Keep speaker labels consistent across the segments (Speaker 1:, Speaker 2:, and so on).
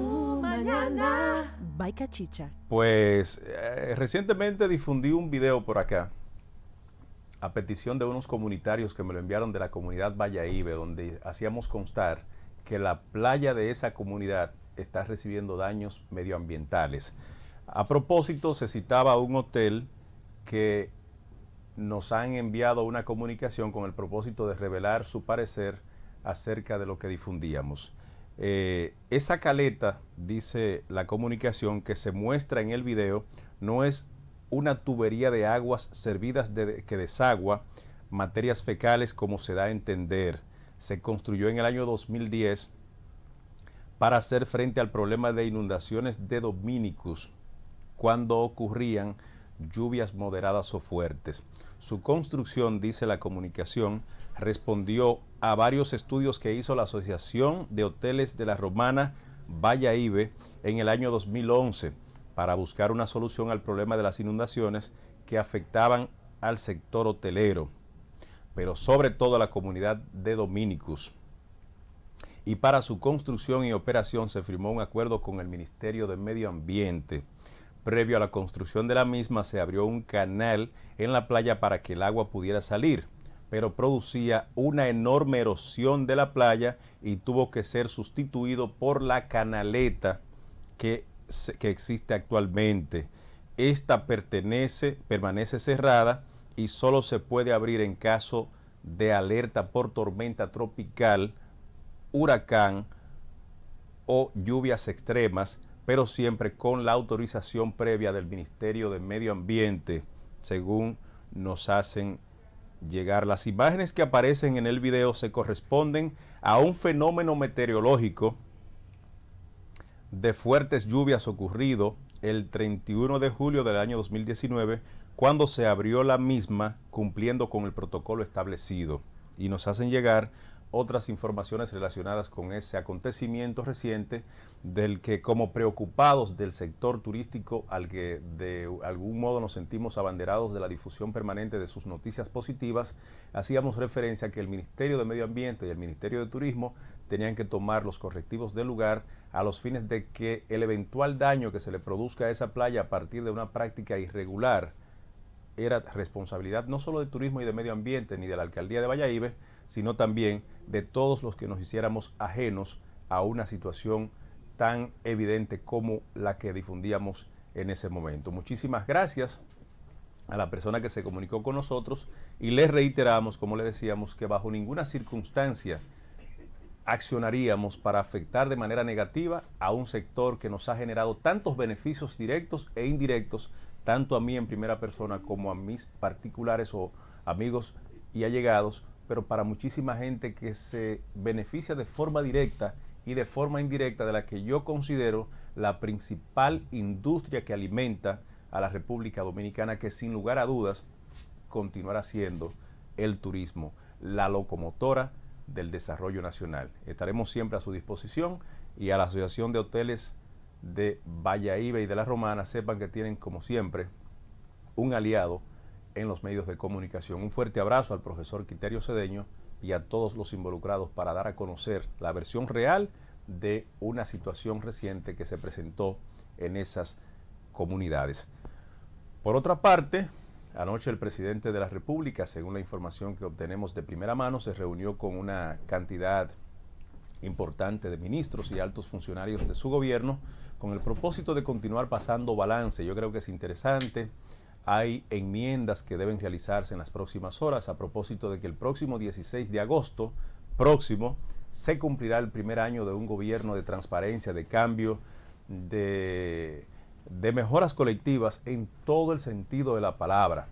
Speaker 1: mañana. Pues eh, recientemente difundí un video por acá a petición de unos comunitarios que me lo enviaron de la comunidad Ibe, donde hacíamos constar que la playa de esa comunidad está recibiendo daños medioambientales. A propósito, se citaba un hotel que nos han enviado una comunicación con el propósito de revelar su parecer acerca de lo que difundíamos. Eh, esa caleta, dice la comunicación que se muestra en el video, no es una tubería de aguas servidas de, que desagua materias fecales como se da a entender. Se construyó en el año 2010 para hacer frente al problema de inundaciones de Dominicus cuando ocurrían lluvias moderadas o fuertes. Su construcción, dice la comunicación, respondió a varios estudios que hizo la Asociación de Hoteles de la Romana Valle Ibe en el año 2011 para buscar una solución al problema de las inundaciones que afectaban al sector hotelero, pero sobre todo a la comunidad de Dominicus. Y para su construcción y operación se firmó un acuerdo con el Ministerio de Medio Ambiente. Previo a la construcción de la misma se abrió un canal en la playa para que el agua pudiera salir pero producía una enorme erosión de la playa y tuvo que ser sustituido por la canaleta que, existe actualmente. Esta pertenece, permanece cerrada y solo se puede abrir en caso de alerta por tormenta tropical, huracán o lluvias extremas, pero siempre con la autorización previa del Ministerio de Medio Ambiente, según nos hacen llegar. Las imágenes que aparecen en el video se corresponden a un fenómeno meteorológico de fuertes lluvias ocurrido el 31 de julio del año 2019, cuando se abrió la misma cumpliendo con el protocolo establecido. Y nos hacen llegar otras informaciones relacionadas con ese acontecimiento reciente del que como preocupados del sector turístico al que de algún modo nos sentimos abanderados de la difusión permanente de sus noticias positivas, hacíamos referencia a que el Ministerio de Medio Ambiente y el Ministerio de Turismo tenían que tomar los correctivos del lugar a los fines de que el eventual daño que se le produzca a esa playa a partir de una práctica irregular era responsabilidad no solo de turismo y de medio ambiente ni de la alcaldía de Valladolid, sino también de todos los que nos hiciéramos ajenos a una situación tan evidente como la que difundíamos en ese momento. Muchísimas gracias a la persona que se comunicó con nosotros y les reiteramos, como le decíamos, que bajo ninguna circunstancia accionaríamos para afectar de manera negativa a un sector que nos ha generado tantos beneficios directos e indirectos tanto a mí en primera persona como a mis particulares o amigos y allegados, pero para muchísima gente que se beneficia de forma directa y de forma indirecta de la que yo considero la principal industria que alimenta a la República Dominicana, que sin lugar a dudas continuará siendo el turismo, la locomotora del desarrollo nacional. Estaremos siempre a su disposición y a la Asociación de Hoteles de Ibe y de la Romana sepan que tienen, como siempre, un aliado en los medios de comunicación. Un fuerte abrazo al profesor Quiterio Cedeño y a todos los involucrados para dar a conocer la versión real de una situación reciente que se presentó en esas comunidades. Por otra parte, anoche el presidente de la República, según la información que obtenemos de primera mano, se reunió con una cantidad importante de ministros y altos funcionarios de su gobierno con el propósito de continuar pasando balance. Yo creo que es interesante. Hay enmiendas que deben realizarse en las próximas horas a propósito de que el próximo 16 de agosto próximo se cumplirá el primer año de un gobierno de transparencia, de cambio, de, de mejoras colectivas en todo el sentido de la palabra.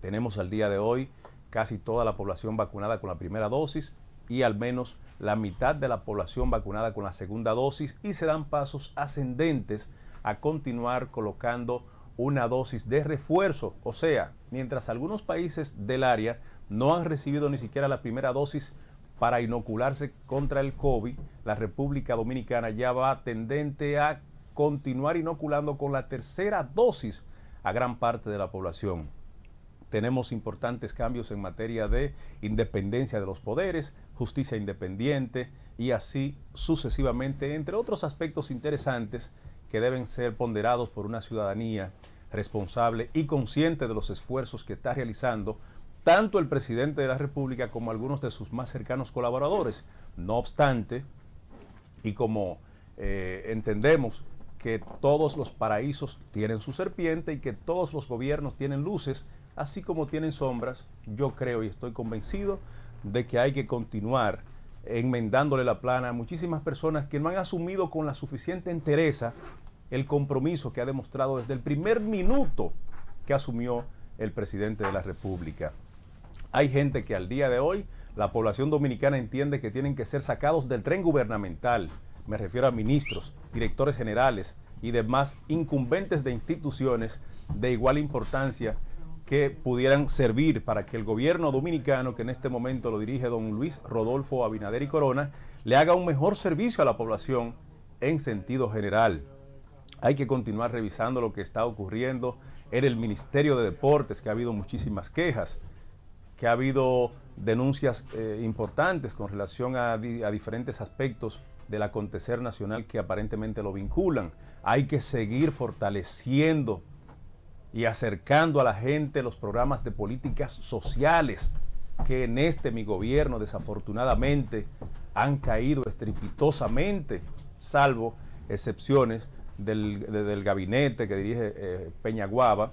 Speaker 1: Tenemos al día de hoy casi toda la población vacunada con la primera dosis y al menos la mitad de la población vacunada con la segunda dosis y se dan pasos ascendentes a continuar colocando una dosis de refuerzo. O sea, mientras algunos países del área no han recibido ni siquiera la primera dosis para inocularse contra el COVID, la República Dominicana ya va tendente a continuar inoculando con la tercera dosis a gran parte de la población tenemos importantes cambios en materia de independencia de los poderes, justicia independiente y así sucesivamente, entre otros aspectos interesantes que deben ser ponderados por una ciudadanía responsable y consciente de los esfuerzos que está realizando tanto el presidente de la República como algunos de sus más cercanos colaboradores. No obstante, y como eh, entendemos que todos los paraísos tienen su serpiente y que todos los gobiernos tienen luces, así como tienen sombras, yo creo y estoy convencido de que hay que continuar enmendándole la plana a muchísimas personas que no han asumido con la suficiente entereza el compromiso que ha demostrado desde el primer minuto que asumió el presidente de la República. Hay gente que al día de hoy la población dominicana entiende que tienen que ser sacados del tren gubernamental. Me refiero a ministros, directores generales y demás incumbentes de instituciones de igual importancia que pudieran servir para que el gobierno dominicano, que en este momento lo dirige don Luis Rodolfo Abinader y Corona, le haga un mejor servicio a la población en sentido general. Hay que continuar revisando lo que está ocurriendo en el Ministerio de Deportes, que ha habido muchísimas quejas, que ha habido denuncias eh, importantes con relación a diferentes aspectos del acontecer nacional que aparentemente lo vinculan. Hay que seguir fortaleciendo y acercando a la gente los programas de políticas sociales que en este mi gobierno desafortunadamente han caído estrepitosamente, salvo excepciones del, gabinete que dirige eh, Peña Guava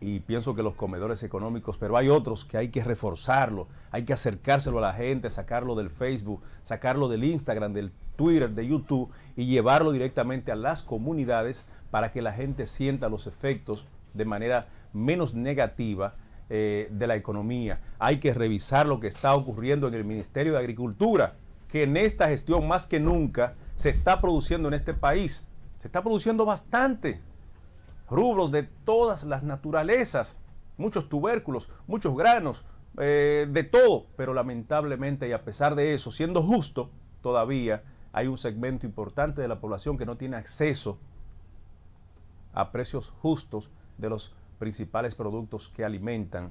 Speaker 1: y pienso que los comedores económicos, pero hay otros que hay que reforzarlo, hay que acercárselo a la gente, sacarlo del Facebook, sacarlo del Instagram, del Twitter, de YouTube y llevarlo directamente a las comunidades para que la gente sienta los efectos de manera menos negativa eh, de la economía. Hay que revisar lo que está ocurriendo en el Ministerio de Agricultura, que en esta gestión más que nunca se está produciendo en este país. Se está produciendo bastante rubros de todas las naturalezas, muchos tubérculos, muchos granos, eh, de todo, pero lamentablemente y a pesar de eso, siendo justo, todavía hay un segmento importante de la población que no tiene acceso a precios justos de los principales productos que alimentan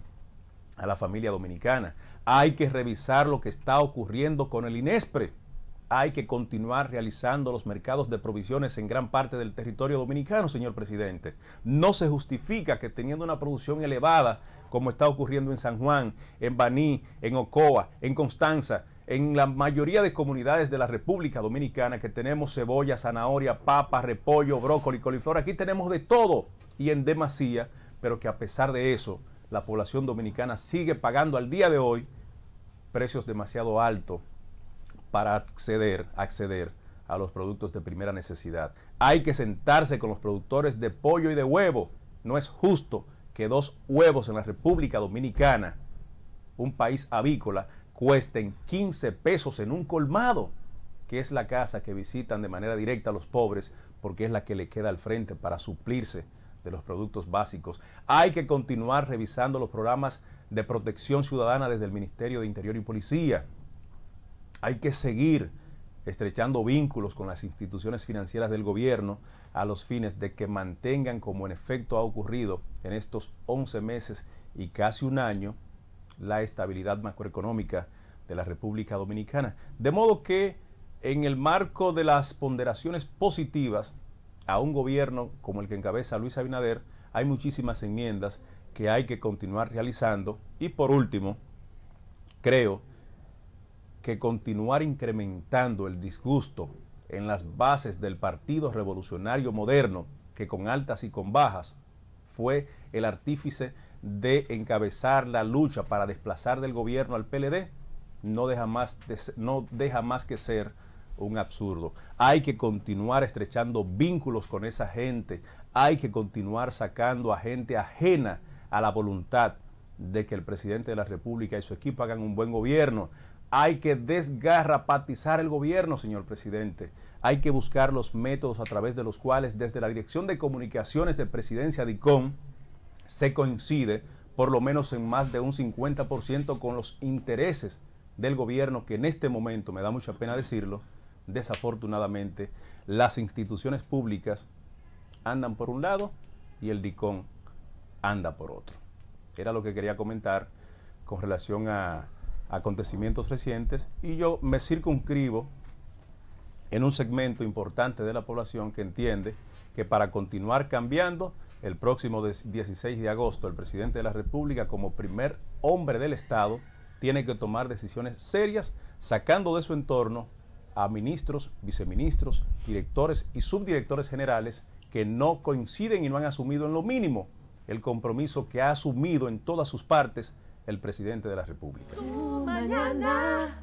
Speaker 1: a la familia dominicana. Hay que revisar lo que está ocurriendo con el INESPRE. Hay que continuar realizando los mercados de provisiones en gran parte del territorio dominicano, señor presidente. No se justifica que teniendo una producción elevada, como está ocurriendo en San Juan, en Baní, en Ocoa, en Constanza, en la mayoría de comunidades de la República Dominicana que tenemos cebolla, zanahoria, papa, repollo, brócoli, coliflor, aquí tenemos de todo y en demasía, pero que a pesar de eso, la población dominicana sigue pagando al día de hoy precios demasiado altos para acceder, acceder a los productos de primera necesidad. Hay que sentarse con los productores de pollo y de huevo. No es justo que dos huevos en la República Dominicana, un país avícola, cuesten 15 pesos en un colmado, que es la casa que visitan de manera directa a los pobres, porque es la que le queda al frente para suplirse de los productos básicos. Hay que continuar revisando los programas de protección ciudadana desde el Ministerio de Interior y Policía. Hay que seguir estrechando vínculos con las instituciones financieras del gobierno a los fines de que mantengan, como en efecto ha ocurrido en estos 11 meses y casi un año, la estabilidad macroeconómica de la República Dominicana. De modo que en el marco de las ponderaciones positivas a un gobierno como el que encabeza Luis Abinader, hay muchísimas enmiendas que hay que continuar realizando. Y por último, creo que continuar incrementando el disgusto en las bases del Partido Revolucionario Moderno, que con altas y con bajas fue el artífice de encabezar la lucha para desplazar del gobierno al PLD, no deja más, no deja más que ser un absurdo. Hay que continuar estrechando vínculos con esa gente, hay que continuar sacando a gente ajena a la voluntad de que el presidente de la República y su equipo hagan un buen gobierno. Hay que desgarrapatizar el gobierno, señor presidente. Hay que buscar los métodos a través de los cuales desde la Dirección de Comunicaciones de Presidencia DICOM se coincide por lo menos en más de un 50% con los intereses del gobierno que en este momento, me da mucha pena decirlo, desafortunadamente, las instituciones públicas andan por un lado y el DICON anda por otro. Era lo que quería comentar con relación a acontecimientos recientes y yo me circunscribo en un segmento importante de la población que entiende que para continuar cambiando, el próximo 16 de agosto el presidente de la República como primer hombre del Estado tiene que tomar decisiones serias sacando de su entorno a ministros, viceministros, directores y subdirectores generales que no coinciden y no han asumido en lo mínimo el compromiso que ha asumido en todas sus partes el presidente de la República. mañana.